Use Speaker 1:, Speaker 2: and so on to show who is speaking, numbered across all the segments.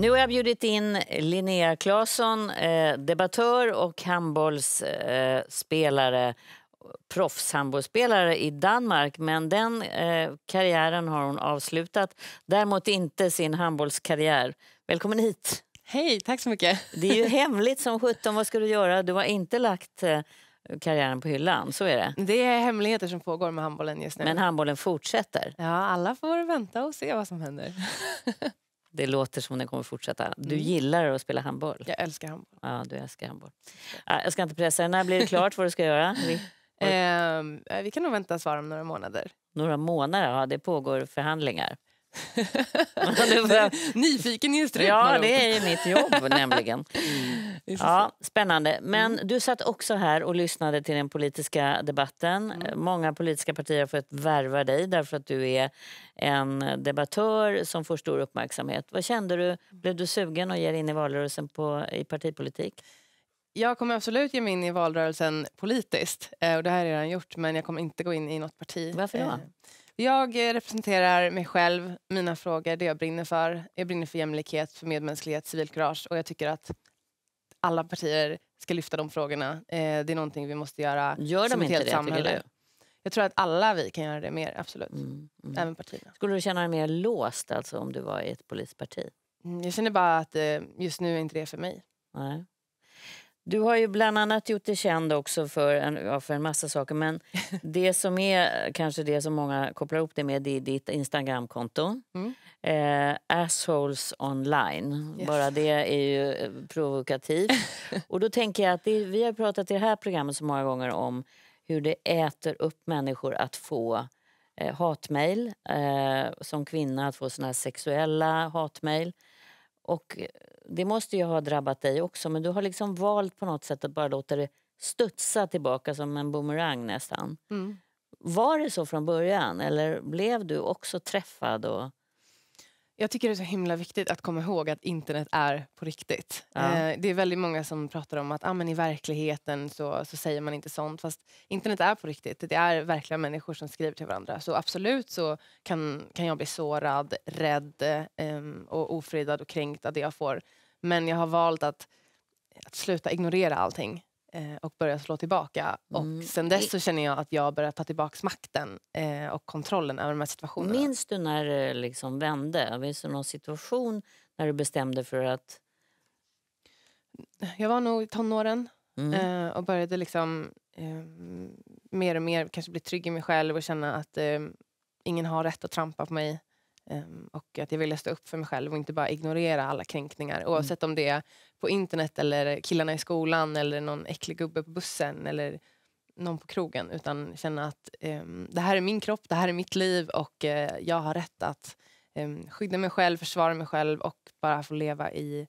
Speaker 1: Nu har jag bjudit in Linnea Claesson, eh, debattör och handbollsspelare eh, proffshandbollsspelare i Danmark men den eh, karriären har hon avslutat. Däremot inte sin handbollskarriär. Välkommen hit! Hej, tack så mycket! Det är ju hemligt som sjutton. Vad ska du göra? Du har inte lagt eh, karriären på hyllan, så är det. Det är hemligheter som pågår med handbollen just nu. Men handbollen fortsätter? Ja, alla får vänta och se vad som händer. Det låter som den kommer fortsätta. Du mm. gillar att spela handboll. Jag älskar handboll. Ja, du älskar handboll. Jag ska inte pressa dig. När blir det klart vad du ska göra? Vi, ehm, eh, vi kan nog vänta svar om några månader. Några månader? Ja, det pågår förhandlingar.
Speaker 2: Nyfiken instrukt. Ja, det är mitt jobb nämligen.
Speaker 1: Mm. Ja, spännande. Men mm. du satt också här och lyssnade till den politiska debatten. Mm. Många politiska partier har fått värva dig därför att du är en debattör som får stor uppmärksamhet. Vad kände du? Blev du sugen att ge dig in i valrörelsen på, i partipolitik?
Speaker 2: Jag kommer absolut ge mig in i valrörelsen politiskt. Eh, och det har jag redan gjort, men jag kommer inte gå in i något parti. Varför då? Eh, jag eh, representerar mig själv, mina frågor, det jag brinner för. Jag brinner för jämlikhet, för medmänsklighet, civilkurage och jag tycker att alla partier ska lyfta de frågorna. Eh, det är någonting vi måste göra Gör som de ett helt det, samhälle. Jag tror att alla vi kan göra det mer,
Speaker 1: absolut. Mm, mm. Även partierna. Skulle du känna dig mer låst alltså, om du var i ett polisparti? Mm, jag känner bara att eh, just nu är inte det för mig. Nej. Du har ju bland annat gjort dig känd också för en, ja, för en massa saker men det som är kanske det som många kopplar upp det med det är ditt Instagramkonto. Mm. Eh, assholes online. Yes. Bara det är ju eh, provokativt. Och då tänker jag att det, vi har pratat i det här programmet så många gånger om hur det äter upp människor att få eh, hatmejl. Eh, som kvinna att få såna sexuella hatmejl. Och eh, det måste ju ha drabbat dig också, men du har liksom valt på något sätt att bara låta det studsa tillbaka som en boomerang nästan. Mm. Var det så från början eller blev du också träffad? Och... Jag tycker det är så himla viktigt att komma
Speaker 2: ihåg att internet är på riktigt. Ja. Eh, det är väldigt många som pratar om att ah, men i verkligheten så, så säger man inte sånt. Fast internet är på riktigt. Det är verkliga människor som skriver till varandra. Så absolut så kan, kan jag bli sårad, rädd eh, och ofredad och kränkt av det jag får. Men jag har valt att, att sluta ignorera allting. Eh, och börja slå tillbaka. Mm. Och sen dess så känner jag att jag börjar ta tillbaka makten eh, och
Speaker 1: kontrollen över de här situationerna. Minns du när det liksom vände? Finns det någon situation när du bestämde för att... Jag var nog i tonåren mm.
Speaker 2: eh, och började liksom eh, mer och mer kanske bli trygg i mig själv och känna att eh, ingen har rätt att trampa på mig. Ehm, och att jag ville stå upp för mig själv och inte bara ignorera alla kränkningar. Mm. Oavsett mm. om det är på internet, eller killarna i skolan, eller någon äcklig gubbe på bussen eller någon på krogen. Utan känna att um, det här är min kropp, det här är mitt liv och uh, jag har rätt att um, skydda mig själv, försvara mig själv och
Speaker 1: bara få leva i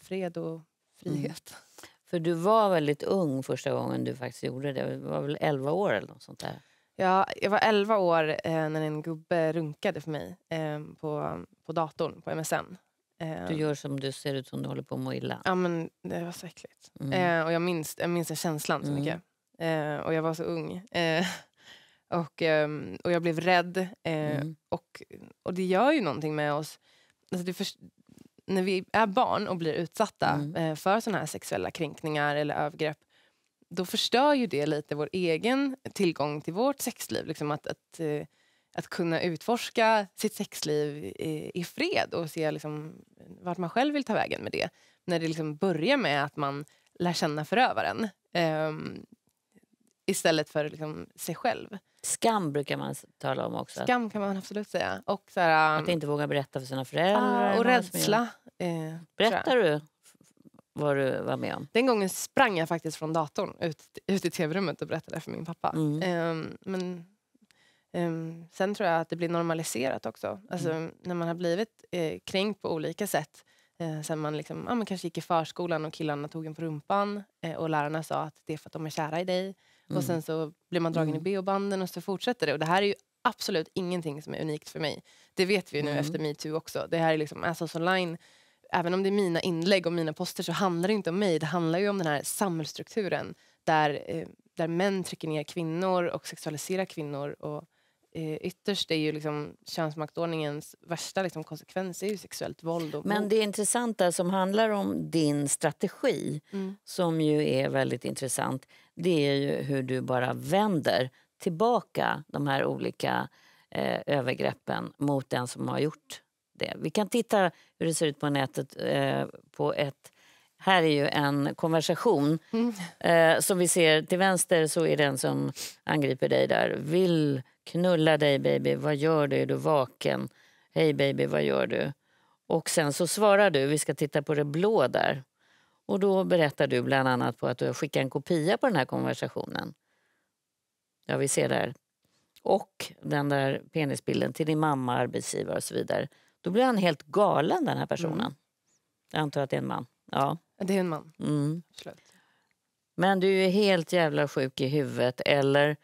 Speaker 2: fred och mm.
Speaker 1: frihet. Mm. För du var väldigt ung första gången du faktiskt gjorde det. Du var väl 11 år eller något sånt där? Ja, jag var 11 år
Speaker 2: eh, när en gubbe runkade för mig eh, på, på datorn på MSN. Eh, Du gör som du ser ut som du håller på att må illa. Ja, men det var så äckligt. Mm. Eh, och jag minns, jag minns den känslan så Mm. mycket. Eh, och jag var så ung. Eh, och, ehm, och jag blev rädd. Eh, Mm. och, och det gör ju någonting med oss. Alltså det när vi är barn och blir utsatta Mm. eh, för såna här sexuella kränkningar eller övergrepp då förstör ju det lite vår egen tillgång till vårt sexliv. Liksom att, att, eh, att kunna utforska sitt sexliv i, i fred och se liksom vart man själv vill ta vägen med det. När det liksom börjar med att man lär känna förövaren
Speaker 1: um, istället för liksom sig själv. Skam brukar man tala om också. Skam
Speaker 2: kan man absolut säga. Och
Speaker 1: så här, um, att ehm, inte våga berätta för sina föräldrar. Ah, och rädsla.
Speaker 2: Eh, Berättar du?
Speaker 1: vad du var med om?
Speaker 2: Den gången sprang jag faktiskt från datorn ut, ut i tv-rummet och berättade för min pappa. Mm. Um, men um, sen tror jag att det blir normaliserat också. Alltså, mm. När man har blivit eh, kränkt på olika sätt eh, sen man, liksom, ah, man kanske gick i förskolan och killarna tog en på rumpan eh, och lärarna sa att det är för att de är kära i dig. Mm. Och sen mm. så blir man dragen i mm. bh-banden och så fortsätter det. Och det här är ju absolut ingenting som är unikt för mig. Det vet vi nu efter metoo också. Det här är liksom Assholes Online även om det är mina inlägg och mina poster så handlar det inte om mig. Det handlar ju om den här samhällsstrukturen där, eh, där män trycker ner kvinnor och sexualiserar kvinnor. Och, eh, ytterst är ju liksom könsmaktordningens värsta liksom, konsekvens är ju sexuellt våld. Och Men
Speaker 1: det intressanta som handlar om din strategi, mm. som ju är väldigt intressant, det är ju hur du bara vänder tillbaka de här olika eh, övergreppen mot den som har gjort det. Vi kan titta hur det ser ut på nätet eh, på ett här är ju en konversation. Mm. Eh, som vi ser till vänster så är den som angriper dig där. Vill knulla dig baby, vad gör du? Är du vaken? Hej baby, vad gör du? Och sen så svarar du, vi ska titta på det blå där. Och då berättar du bland annat på att du har skickat en kopia på den här konversationen. Ja, vi ser där. Och den där penisbilden till din mamma, arbetsgivare och så vidare. Då blir han helt galen den här personen. Mm. Jag antar att det är en man. Ja. Det är en man. Mm. Absolut. Men du är helt jävla sjuk i huvudet eller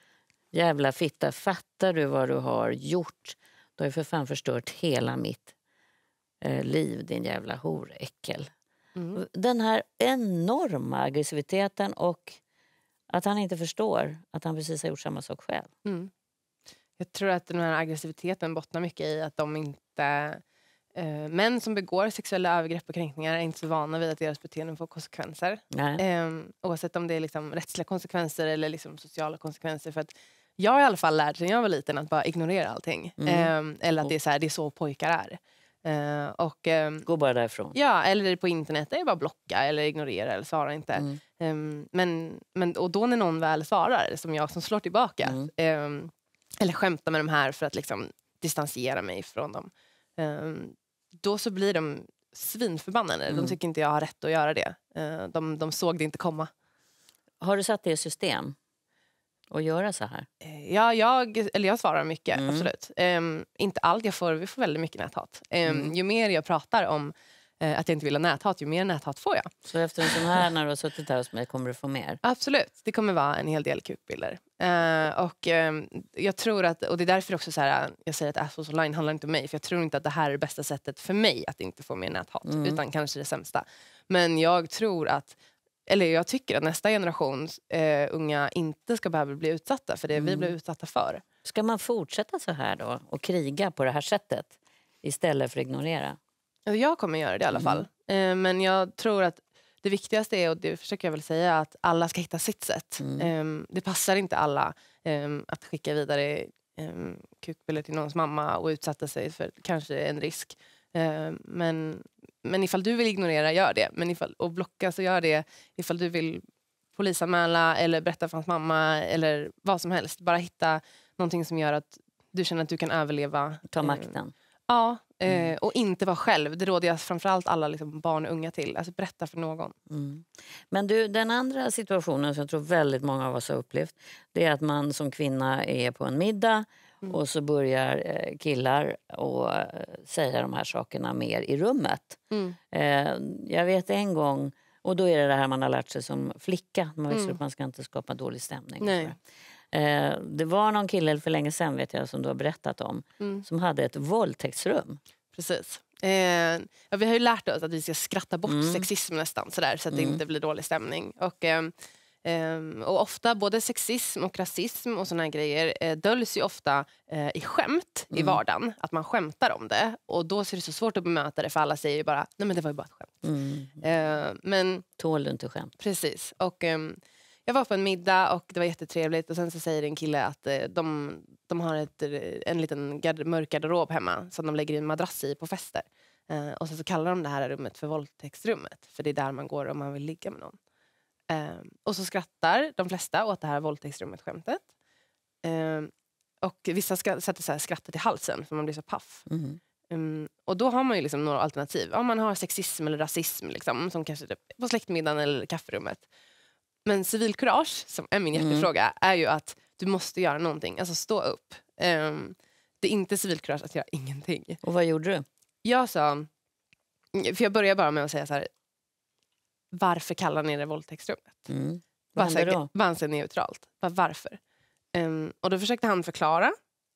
Speaker 1: jävla fitta, fattar du vad du har gjort? Du har ju för fan förstört hela mitt eh, liv, din jävla horäckel. Mm. Den här enorma aggressiviteten och att han inte förstår att han precis har gjort samma sak själv. Mm. Jag tror
Speaker 2: att den här aggressiviteten bottnar mycket i att de inte Eh, män som begår sexuella övergrepp och kränkningar är inte så vana vid att deras beteenden får konsekvenser. Eh, oavsett om det är liksom rättsliga konsekvenser eller liksom sociala konsekvenser. För att jag i alla fall lärde mig när jag var liten att bara ignorera allting. Mm. Eh, eller att det är så, här, det är så pojkar är. Uh, och, um, Gå
Speaker 1: bara därifrån. Ja,
Speaker 2: eller på internet. Det bara blocka eller ignorera eller svara inte. Mm. Um, men, men, och då när någon väl svarar, som jag som slår tillbaka, mm. um, eller skämtar med de här för att liksom distansera mig från dem, Ehm, då så blir de svinförbannade. Mm. De tycker inte jag har rätt att göra det. Ehm, de, de såg det inte komma.
Speaker 1: Har du satt det i system? Att göra så här?
Speaker 2: Eh, ja, jag, eller jag svarar mycket, mm. absolut. Um, inte allt. Jag får, vi får väldigt mycket näthat. Um, mm. Ju mer jag pratar om Eh, att jag inte vill ha näthat. Ju mer näthat får jag. Så efter en sån här,
Speaker 1: när du har suttit här hos mig, kommer du få mer?
Speaker 2: Absolut. Det kommer vara en hel del kukbilder. Uh, och um, jag tror att, och det är därför också så här, jag säger att Assholes online handlar inte om mig, för jag tror inte att det här är det bästa sättet för mig att inte få mer näthat, mm. utan kanske det sämsta. Men jag tror att, eller jag tycker att nästa generation uh, eh, unga inte ska behöva bli utsatta för det mm. vi blev utsatta för. Ska man fortsätta så här då och kriga på det här sättet istället för att ignorera? Jag kommer göra det i alla mm. fall. Mm. Men jag tror att det viktigaste är, och det försöker jag väl säga, att alla ska hitta sitt sätt. Mm. Ehm, det passar inte alla ehm, att skicka vidare ehm, kukbullar till någons mamma och utsätta sig för kanske en risk. Men, men ifall du vill ignorera, gör det. Men ifall, och blocka, så gör det. Ifall du vill polisanmäla eller berätta för hans mamma eller vad som helst. Bara hitta någonting som gör att du
Speaker 1: känner att du kan överleva. Ta makten. Ja,
Speaker 2: Mm. Eh, och inte vara själv. Det råder jag framförallt alla liksom, barn och unga till. Alltså berätta för någon.
Speaker 1: Mm. Men du, den andra situationen som jag tror väldigt många av oss har upplevt. Det är att man som kvinna är på en middag mm. och så börjar eh, killar och eh, säga de här sakerna mer i rummet. Mm. jag vet en gång, och då är det det här man har lärt sig som flicka. Man, mm. man ska inte skapa dålig stämning. Nej. Eh, det var någon kille för länge sedan vet jag som du har berättat om mm. som hade ett våldtäktsrum. Precis. Eh, ja, vi har ju lärt
Speaker 2: oss att vi ska skratta bort mm. sexism nästan sådär, så att mm. det inte blir dålig stämning. Och, eh, och ofta både sexism och rasism och såna grejer eh, döljs ju ofta eh, i skämt i mm. vardagen. Att man skämtar om det och då är det så svårt att bemöta det för alla säger ju bara nej men det var ju bara ett skämt. Mm. Eh, men, Tål du inte skämt? Precis. Och, ehm, jag var på en middag och det var jättetrevligt och sen så säger en kille att eh, de, de har ett, eh, en liten gard, mörk garderob hemma som de lägger in madrass i på fester. Eh, och sen så kallar de det här rummet för våldtäktsrummet för det är där man går om man vill ligga med någon. Eh, och så skrattar de flesta åt det här våldtäktsrummet-skämtet. Eh, och vissa ska, sätter så här skrattet i halsen för man blir så paff. Mm. Um, och då har man ju liksom några alternativ. Om man har sexism eller rasism liksom, som kanske typ, på släktmiddagen eller kafferummet. Men civilkurage, som är min mm. hjärtefråga, mm. är ju att du måste göra någonting. Alltså stå upp. Um, det är inte civilkurage att göra ingenting. Och vad gjorde du? Jag sa, för jag började bara med att säga så här, varför kallar ni det våldtäktsrummet?
Speaker 1: Mm. Vad hände då?
Speaker 2: Vansinnigt neutralt. Bara, varför? Um, och då försökte han förklara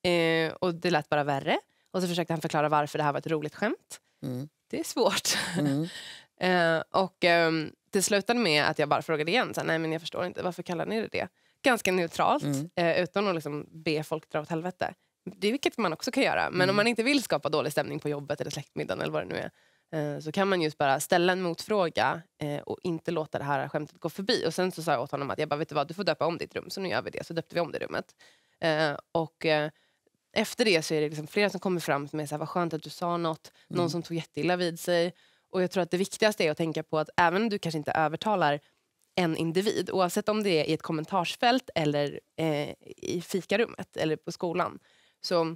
Speaker 2: uh, och det lät bara värre. Och så försökte han förklara varför det här var ett roligt skämt. Mm. Det är svårt. Mm. Eh, och eh, det slutade med att jag bara frågade igen. Så här, Nej, men jag förstår inte. Varför kallar ni det det? Ganska neutralt, mm. eh, utan att liksom be folk dra åt helvete. Det vilket man också kan göra. Men mm. om man inte vill skapa dålig stämning på jobbet eller släktmiddagen eller vad det nu är eh, så kan man just bara ställa en motfråga eh, och inte låta det här skämtet gå förbi. Och Sen så sa jag åt honom att jag bara, vet du vad, du får döpa om ditt rum. Så nu gör vi det. Så döpte vi om det rummet. och efter det så är det liksom flera som kommer fram till mig och säger, vad skönt att du sa något. Någon mm. som tog jätteilla vid sig. Och jag tror att det viktigaste är att tänka på att även om du kanske inte övertalar en individ, oavsett om det är i ett kommentarsfält eller eh, i fikarummet eller på skolan, så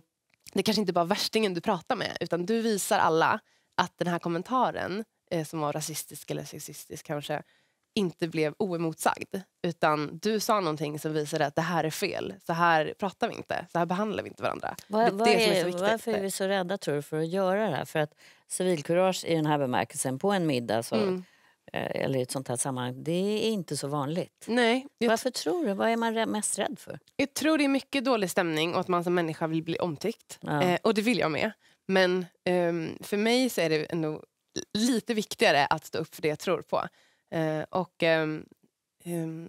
Speaker 2: det kanske inte bara värstingen du pratar med, utan du visar alla att den här kommentaren eh, som var rasistisk eller sexistisk kanske, inte blev oemotsagd. Utan du sa någonting som visade att det här är fel. Så här pratar vi inte. Så här behandlar vi inte varandra.
Speaker 1: Var, var är, är varför är vi så rädda tror du, för att göra det här? För att civilkurage i den här bemärkelsen, på en middag så, mm. Eh, eller i ett sånt här sammanhang, det är inte så vanligt. Nej. Varför tror du? Vad är man mest rädd för? Jag tror det är mycket dålig stämning och att man som människa vill bli
Speaker 2: omtyckt. Ja. Eh, och det vill jag med. Men eh, för mig så är det ändå lite viktigare att stå upp för det jag tror på. Eh, och, um,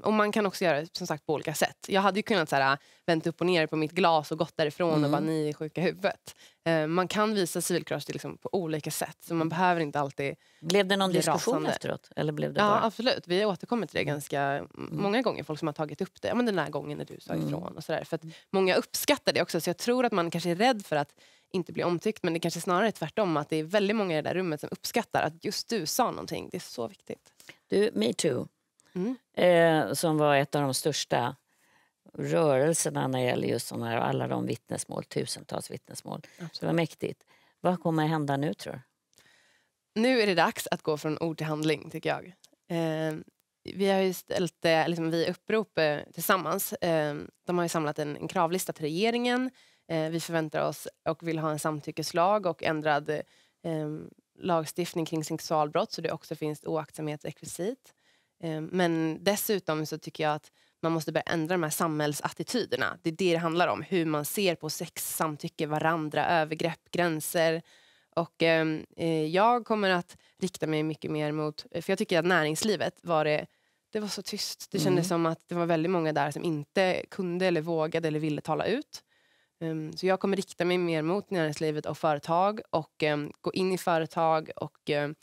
Speaker 2: och man kan också göra som sagt på olika sätt. Jag hade ju kunnat så här, äh, vänt upp och ner på mitt glas och gått därifrån mm. och bara mm. ni är sjuka i huvudet. Eh, man kan visa civilkurage liksom, på olika sätt. Så man mm. behöver inte alltid Blev det någon diskussion rasande. efteråt? Eller blev det bara... Ja absolut. Vi återkommer till det mm. ganska mm. många gånger. Folk som har tagit upp det. Ja, men den här gången när du sa ifrån. Mm. Och så där. För att många uppskattar det också. Så jag tror att man kanske är rädd för att inte bli omtyckt. Men det kanske snarare är tvärtom. Att det är väldigt många i det där rummet som uppskattar att just du sa någonting. Det är så viktigt.
Speaker 1: Du, metoo, mm. eh, som var ett av de största rörelserna när det gäller just sådana här, alla de vittnesmål, tusentals vittnesmål. Absolut. Det var mäktigt. Vad kommer att hända nu tror du? Nu är det dags
Speaker 2: att gå från ord till handling tycker jag. Eh, vi har ju ställt, liksom, vi upprop eh, tillsammans. Eh, de har ju samlat en, en kravlista till regeringen. Eh, vi förväntar oss och vill ha en samtyckeslag och ändrad eh, lagstiftning kring sexualbrott så det också finns oaktsamhetsrekvisit. Ehm, men dessutom så tycker jag att man måste börja ändra de här samhällsattityderna. Det är det det handlar om. Hur man ser på sex, samtycke, varandra, övergrepp, gränser. Och ehm, eh, jag kommer att rikta mig mycket mer mot... För jag tycker att näringslivet var det... Det var så tyst. Det kändes mm. som att det var väldigt många där som inte kunde eller vågade eller ville tala ut. Um, så jag kommer rikta mig mer mot näringslivet och företag och um, gå in i företag och um,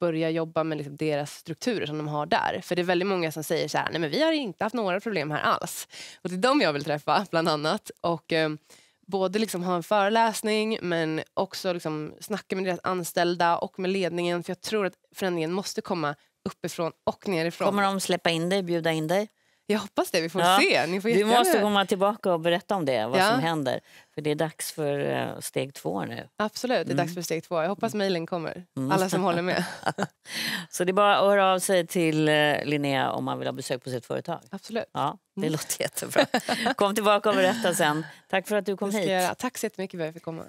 Speaker 2: börja jobba med liksom deras strukturer som de har där. För det är väldigt många som säger så här, nej men vi har inte haft några problem här alls. Och det är dem jag vill träffa bland annat. Och både liksom ha en föreläsning men också liksom snacka med deras anställda och med ledningen. För jag tror
Speaker 1: att förändringen måste komma uppifrån och nerifrån. Kommer de släppa in dig, bjuda in dig? Jag hoppas det, vi får ja. se. Ni får du måste komma tillbaka och berätta om det, vad ja. som händer. För det är dags för eh, steg två nu. Absolut, det är mm. dags för steg två. Jag
Speaker 2: hoppas mejlen kommer, mm. alla som håller med.
Speaker 1: Så det är bara att höra av sig till eh, Linnea om man vill ha besök på sitt företag? Absolut. Ja, det mm. låter jättebra. Kom tillbaka och berätta sen. Tack för att du kom hit. Göra. Tack så
Speaker 2: jättemycket för att jag fick komma.